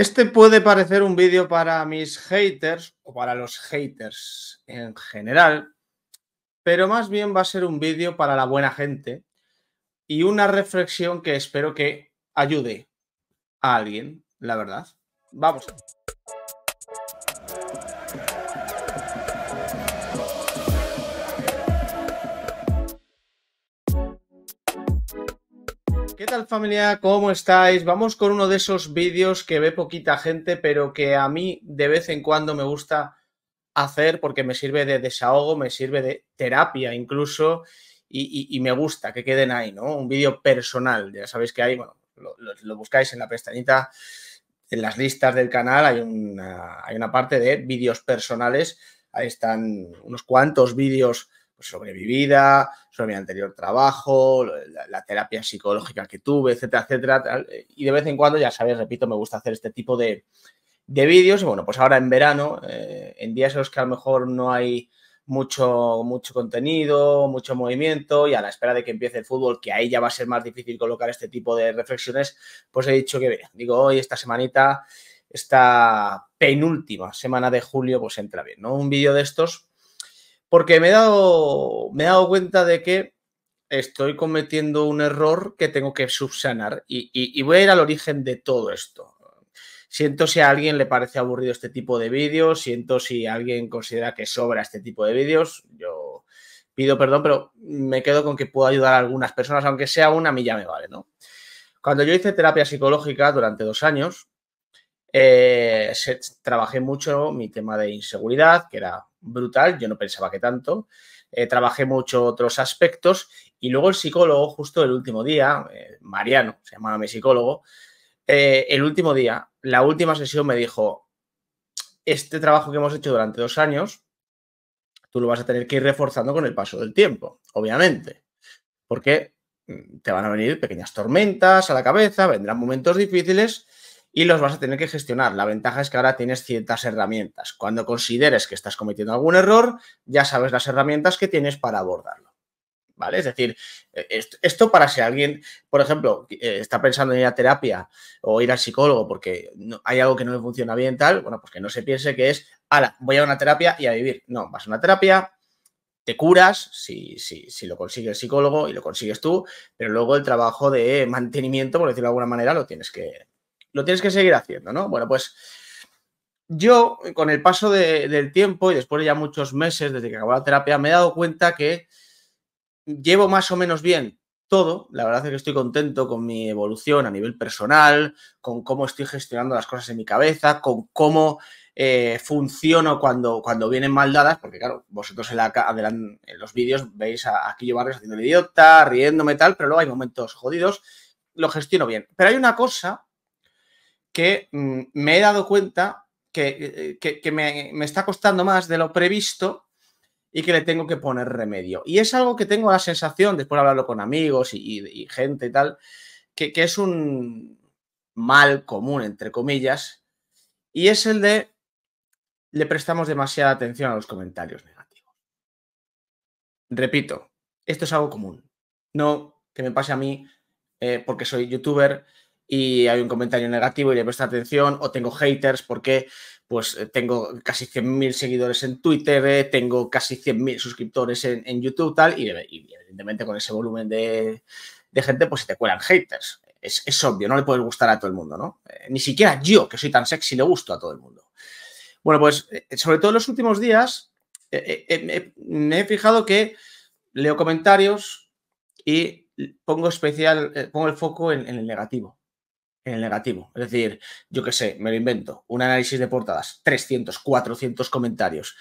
Este puede parecer un vídeo para mis haters o para los haters en general, pero más bien va a ser un vídeo para la buena gente y una reflexión que espero que ayude a alguien, la verdad. Vamos. ¿Qué tal familia? ¿Cómo estáis? Vamos con uno de esos vídeos que ve poquita gente, pero que a mí de vez en cuando me gusta hacer porque me sirve de desahogo, me sirve de terapia incluso y, me gusta que queden ahí, ¿no? Un vídeo personal, ya sabéis que hay, bueno, lo, buscáis en la pestañita, en las listas del canal hay una, hay una parte de vídeos personales, ahí están unos cuantos vídeos sobrevivida sobre mi vida, sobre mi anterior trabajo, la, terapia psicológica que tuve, etcétera, etcétera. Y de vez en cuando, ya sabéis, repito, me gusta hacer este tipo de, vídeos. Y bueno, pues ahora en verano, eh, en días en los que a lo mejor no hay mucho, mucho contenido, mucho movimiento y a la espera de que empiece el fútbol, que ahí ya va a ser más difícil colocar este tipo de reflexiones, pues he dicho que, digo, hoy esta semanita, esta penúltima semana de julio, pues entra bien, ¿no? Un vídeo de estos porque me he dado, me he dado cuenta de que estoy cometiendo un error que tengo que subsanar y, voy a ir al origen de todo esto. Siento si a alguien le parece aburrido este tipo de vídeos, siento si alguien considera que sobra este tipo de vídeos. Yo pido perdón, pero me quedo con que puedo ayudar a algunas personas, aunque sea una, a mí ya me vale, ¿no? Cuando yo hice terapia psicológica durante dos años, eh, trabajé mucho mi tema de inseguridad, que era brutal, yo no pensaba que tanto. Eh, trabajé mucho otros aspectos y luego el psicólogo, justo el último día, eh, Mariano, se llamaba mi psicólogo, el último día, la última sesión me dijo, este trabajo que hemos hecho durante dos años, tú lo vas a tener que ir reforzando con el paso del tiempo, obviamente, porque mm, te van a venir pequeñas tormentas a la cabeza, vendrán momentos difíciles y los vas a tener que gestionar. La ventaja es que ahora tienes ciertas herramientas. Cuando consideres que estás cometiendo algún error, ya sabes las herramientas que tienes para abordarlo. ¿Vale? Es decir, eh, esto para si alguien, por ejemplo, eh, está pensando en ir a terapia o ir al psicólogo porque hay algo que no le funciona bien tal, bueno, pues que no se piense que es, ala, voy a una terapia y a vivir. No, vas a una terapia, te curas si, si, si, lo consigue el psicólogo y lo consigues tú, pero luego el trabajo de mantenimiento, por decirlo de alguna manera, lo tienes que, lo tienes que seguir haciendo, ¿no? Bueno, pues yo, con el paso del tiempo y después de ya muchos meses desde que acabó la terapia, me he dado cuenta que llevo más o menos bien todo. La verdad es que estoy contento con mi evolución a nivel personal, con cómo estoy gestionando las cosas en mi cabeza, con cómo eh, funciono cuando, cuando vienen mal dadas, porque claro, vosotros en, los vídeos veis a, a haciendo el idiota, riéndome tal, pero luego hay momentos jodidos, lo gestiono bien. Pero hay una cosa que mm, me he dado cuenta que, eh, eh, me, está costando más de lo previsto y que le tengo que poner remedio. Y es algo que tengo la sensación, después de hablarlo con amigos y, gente y tal, que, es un mal común, entre comillas, y es el de le prestamos demasiada atención a los comentarios negativos. Repito, esto es algo común. No que me pase a mí eh, porque soy youtuber, y hay un comentario negativo y le presto atención, o tengo haters porque pues eh, tengo casi 100.000 seguidores en Twitter, eh, tengo casi 100.000 suscriptores en, en, YouTube, tal, y, evidentemente con ese volumen de, gente, pues se te cuelan haters. Es, obvio, no le puedes gustar a todo el mundo, ¿no? Eh, ni siquiera yo, que soy tan sexy, le gusto a todo el mundo. Bueno, pues sobre todo en los últimos días, me he fijado que leo comentarios y pongo especial, pongo el foco en el negativo en el negativo. Es decir, yo qué sé, me lo invento, un análisis de portadas, 300, 400 comentarios.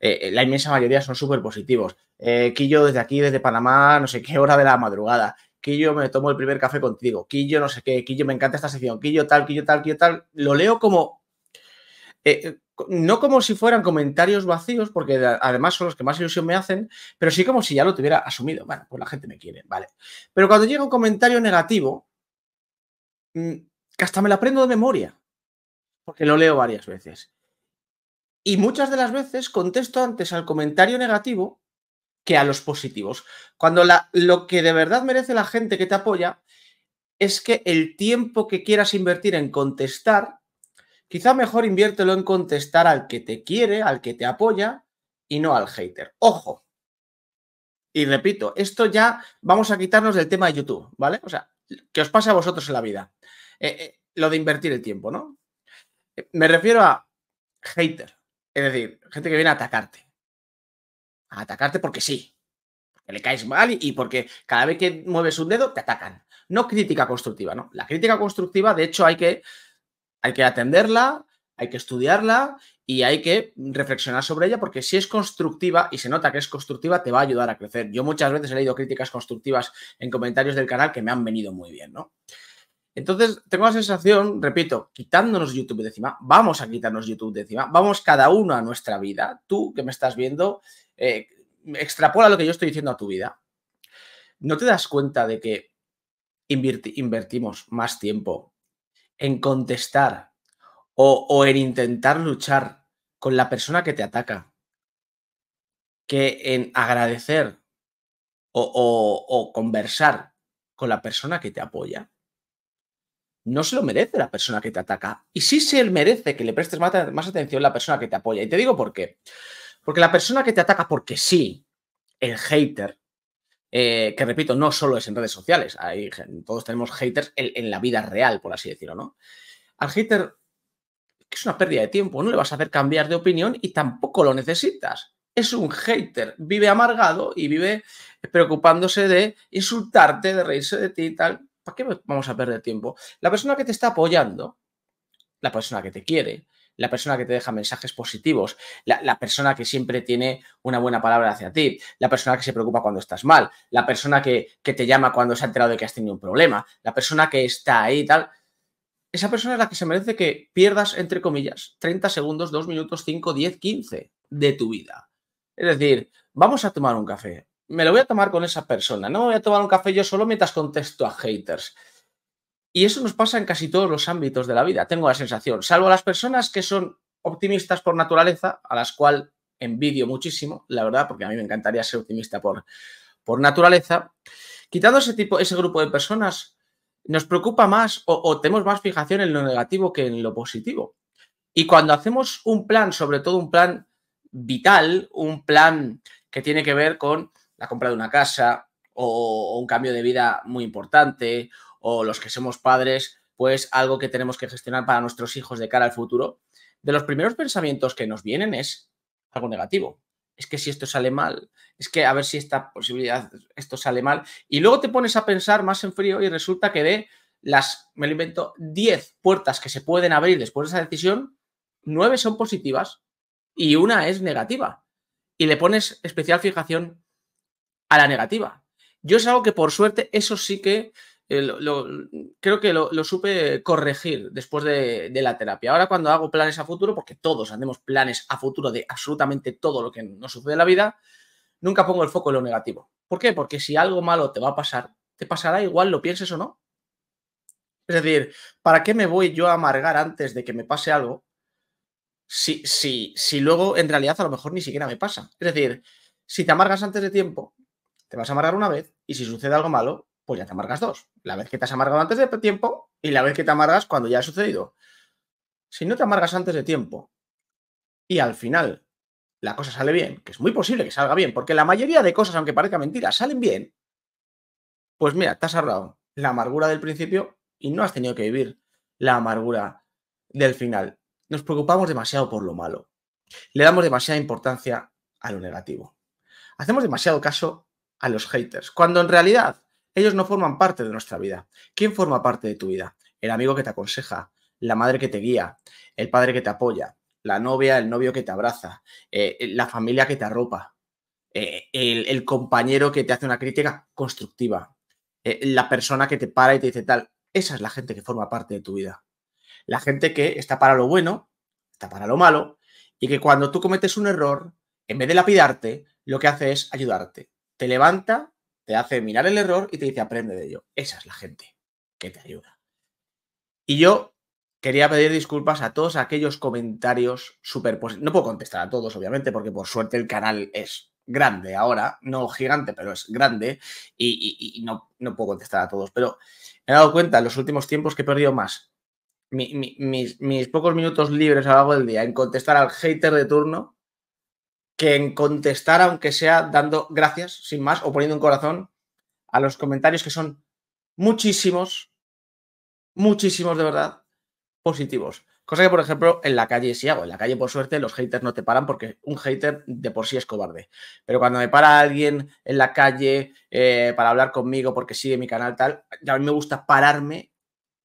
Eh, eh, la inmensa mayoría son súper positivos. Eh, Quillo desde aquí, desde Panamá, no sé qué hora de la madrugada. Quillo, me tomo el primer café contigo. Quillo, no sé qué. Quillo, me encanta esta sección. Quillo tal, Quillo tal, Quillo tal. Lo leo como... Eh, no como si fueran comentarios vacíos, porque además son los que más ilusión me hacen, pero sí como si ya lo tuviera asumido. Bueno, pues la gente me quiere, ¿vale? Pero cuando llega un comentario negativo, Mm, que hasta me la aprendo de memoria, porque lo leo varias veces. Y muchas de las veces contesto antes al comentario negativo que a los positivos. Cuando la, lo que de verdad merece la gente que te apoya es que el tiempo que quieras invertir en contestar, quizá mejor inviértelo en contestar al que te quiere, al que te apoya y no al hater. Ojo. Y repito, esto ya vamos a quitarnos del tema de YouTube, ¿vale? O sea, que os pase a vosotros en la vida. Eh, eh, lo de invertir el tiempo, ¿no? Eh, me refiero a hater, es decir, gente que viene a atacarte. A atacarte porque sí, porque le caes mal y, porque cada vez que mueves un dedo te atacan. No crítica constructiva, ¿no? La crítica constructiva, de hecho, hay que, hay que atenderla, hay que estudiarla y hay que reflexionar sobre ella porque si es constructiva y se nota que es constructiva, te va a ayudar a crecer. Yo muchas veces he leído críticas constructivas en comentarios del canal que me han venido muy bien, ¿no? Entonces, tengo la sensación, repito, quitándonos YouTube de encima, vamos a quitarnos YouTube de encima, vamos cada uno a nuestra vida. Tú que me estás viendo, eh, extrapola lo que yo estoy diciendo a tu vida. ¿No te das cuenta de que invertimos más tiempo en contestar o, en intentar luchar con la persona que te ataca que en agradecer o conversar con la persona que te apoya? no se lo merece la persona que te ataca. Y sí se merece que le prestes más, atención la persona que te apoya. Y te digo por qué. Porque la persona que te ataca porque sí, el hater, eh, que repito, no solo es en redes sociales, todos tenemos haters en, la vida real, por así decirlo, ¿no? Al hater, que es una pérdida de tiempo, no le vas a hacer cambiar de opinión y tampoco lo necesitas. Es un hater, vive amargado y vive preocupándose de insultarte, de reírse de ti y tal. ¿para qué vamos a perder tiempo? La persona que te está apoyando, la persona que te quiere, la persona que te deja mensajes positivos, la, persona que siempre tiene una buena palabra hacia ti, la persona que se preocupa cuando estás mal, la persona que, que te llama cuando se ha enterado de que has tenido un problema, la persona que está ahí y tal. Esa persona es la que se merece que pierdas, entre comillas, 30 segundos, 2 minutos, 5, 10, 15 de tu vida. Es decir, vamos a tomar un café, me lo voy a tomar con esa persona, no me voy a tomar un café yo solo mientras contesto a haters. Y eso nos pasa en casi todos los ámbitos de la vida, tengo la sensación, salvo las personas que son optimistas por naturaleza, a las cuales envidio muchísimo, la verdad, porque a mí me encantaría ser optimista por, por naturaleza. Quitando ese tipo, ese grupo de personas, nos preocupa más o tenemos más fijación en lo negativo que en lo positivo. Y cuando hacemos un plan, sobre todo un plan vital, un plan que tiene que ver con la compra de una casa o, un cambio de vida muy importante o los que somos padres, pues algo que tenemos que gestionar para nuestros hijos de cara al futuro, de los primeros pensamientos que nos vienen es algo negativo. Es que si esto sale mal, es que a ver si esta posibilidad, esto sale mal. Y luego te pones a pensar más en frío y resulta que de las, me lo invento, 10 puertas que se pueden abrir después de esa decisión, 9 son positivas y una es negativa. Y le pones especial fijación a la negativa. Yo es algo que por suerte, eso sí que eh, lo, creo que lo, supe corregir después de, la terapia. Ahora cuando hago planes a futuro, porque todos andemos planes a futuro de absolutamente todo lo que nos sucede en la vida, nunca pongo el foco en lo negativo. ¿Por qué? Porque si algo malo te va a pasar, te pasará igual, lo pienses o no. Es decir, ¿para qué me voy yo a amargar antes de que me pase algo si, si, si luego en realidad a lo mejor ni siquiera me pasa? Es decir, si te amargas antes de tiempo, te vas a amargar una vez y si sucede algo malo, pues ya te amargas dos. La vez que te has amargado antes de tiempo y la vez que te amargas cuando ya ha sucedido. Si no te amargas antes de tiempo y al final la cosa sale bien, que es muy posible que salga bien, porque la mayoría de cosas, aunque parezca mentira, salen bien, pues mira, te has ahorrado la amargura del principio y no has tenido que vivir la amargura del final. Nos preocupamos demasiado por lo malo. Le damos demasiada importancia a lo negativo. Hacemos demasiado caso a los haters, cuando en realidad ellos no forman parte de nuestra vida. ¿Quién forma parte de tu vida? El amigo que te aconseja, la madre que te guía, el padre que te apoya, la novia, el novio que te abraza, eh, eh, la familia que te arropa, eh, el, compañero que te hace una crítica constructiva, la persona que te para y te dice tal. Esa es la gente que forma parte de tu vida. La gente que está para lo bueno, está para lo malo, y que cuando tú cometes un error, en vez de lapidarte, lo que hace es ayudarte, te levanta, te hace mirar el error y te dice aprende de ello. Esa es la gente que te ayuda. Y yo quería pedir disculpas a todos aquellos comentarios superpositivos. No puedo contestar a todos, obviamente, porque por suerte el canal es grande ahora, no gigante, pero es grande y, no, no, puedo contestar a todos. Pero me he dado cuenta en los últimos tiempos que he perdido más mis, mis, pocos minutos libres a lo largo del día en contestar al hater de turno que en contestar, aunque sea dando gracias, sin más, o poniendo un corazón a los comentarios que son muchísimos, muchísimos de verdad, positivos. Cosa que, por ejemplo, en la calle sí hago. En la calle, por suerte, los haters no te paran porque un hater de por sí es cobarde. Pero cuando me para alguien en la calle eh, para hablar conmigo porque sigue mi canal tal, a mí me gusta pararme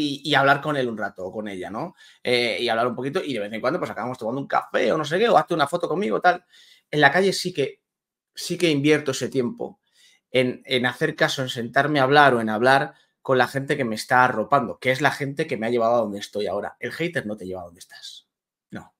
y, hablar con él un rato o con ella, ¿no? Eh, y hablar un poquito y de vez en cuando pues acabamos tomando un café o no sé qué, o hazte una foto conmigo, tal en la calle sí que, sí que invierto ese tiempo en, hacer caso, en sentarme a hablar o en hablar con la gente que me está arropando, que es la gente que me ha llevado a donde estoy ahora. El hater no te lleva a donde estás. No.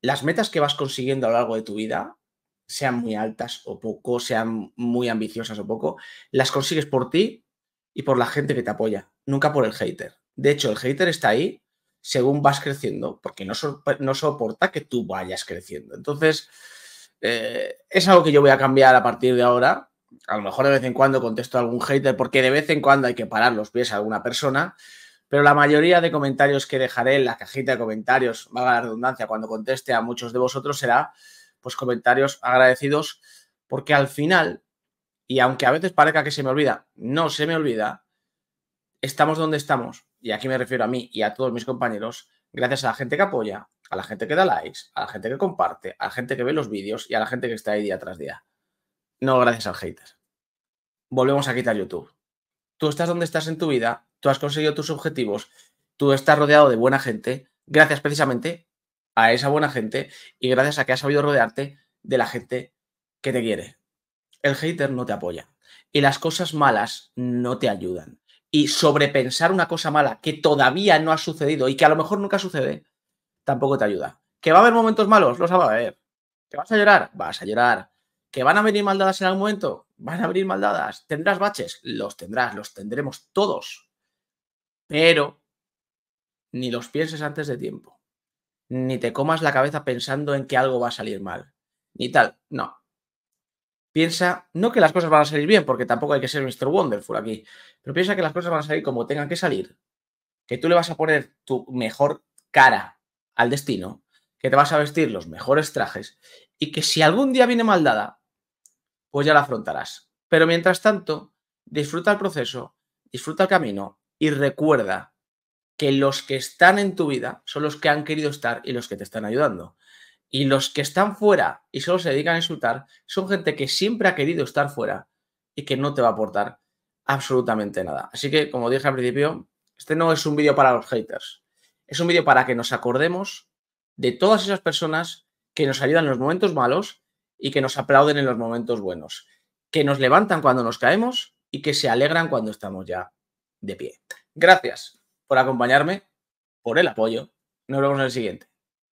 Las metas que vas consiguiendo a lo largo de tu vida, sean muy altas o poco, sean muy ambiciosas o poco, las consigues por ti y por la gente que te apoya, nunca por el hater. De hecho, el hater está ahí según vas creciendo, porque no, no soporta que tú vayas creciendo. Entonces, eh, es algo que yo voy a cambiar a partir de ahora. A lo mejor de vez en cuando contesto a algún hater, porque de vez en cuando hay que parar los pies a alguna persona, pero la mayoría de comentarios que dejaré en la cajita de comentarios, valga la redundancia, cuando conteste a muchos de vosotros, será pues comentarios agradecidos, porque al final, y aunque a veces parezca que se me olvida, no se me olvida, estamos donde estamos, y aquí me refiero a mí y a todos mis compañeros, gracias a la gente que apoya, a la gente que da likes, a la gente que comparte, a la gente que ve los vídeos y a la gente que está ahí día tras día. No gracias al hater. Volvemos a quitar YouTube. Tú estás donde estás en tu vida, tú has conseguido tus objetivos, tú estás rodeado de buena gente, gracias precisamente a esa buena gente y gracias a que has sabido rodearte de la gente que te quiere. El hater no te apoya y las cosas malas no te ayudan. Y sobrepensar una cosa mala que todavía no ha sucedido y que a lo mejor nunca sucede, tampoco te ayuda. ¿Que va a haber momentos malos? Los va a haber. ¿Que vas a llorar? Vas a llorar. ¿Que van a venir maldadas en algún momento? Van a venir maldadas. ¿Tendrás baches? Los tendrás, los tendremos todos. Pero ni los pienses antes de tiempo. Ni te comas la cabeza pensando en que algo va a salir mal. Ni tal. No. Piensa, no que las cosas van a salir bien, porque tampoco hay que ser Mr. Wonderful aquí, pero piensa que las cosas van a salir como tengan que salir. Que tú le vas a poner tu mejor cara al destino, que te vas a vestir los mejores trajes y que si algún día viene mal dada, pues ya la afrontarás. Pero mientras tanto, disfruta el proceso, disfruta el camino y recuerda que los que están en tu vida son los que han querido estar y los que te están ayudando. Y los que están fuera y solo se dedican a insultar son gente que siempre ha querido estar fuera y que no te va a aportar absolutamente nada. Así que, como dije al principio, este no es un vídeo para los haters. Es un vídeo para que nos acordemos de todas esas personas que nos ayudan en los momentos malos y que nos aplauden en los momentos buenos, que nos levantan cuando nos caemos y que se alegran cuando estamos ya de pie. Gracias por acompañarme, por el apoyo. Nos vemos en el siguiente.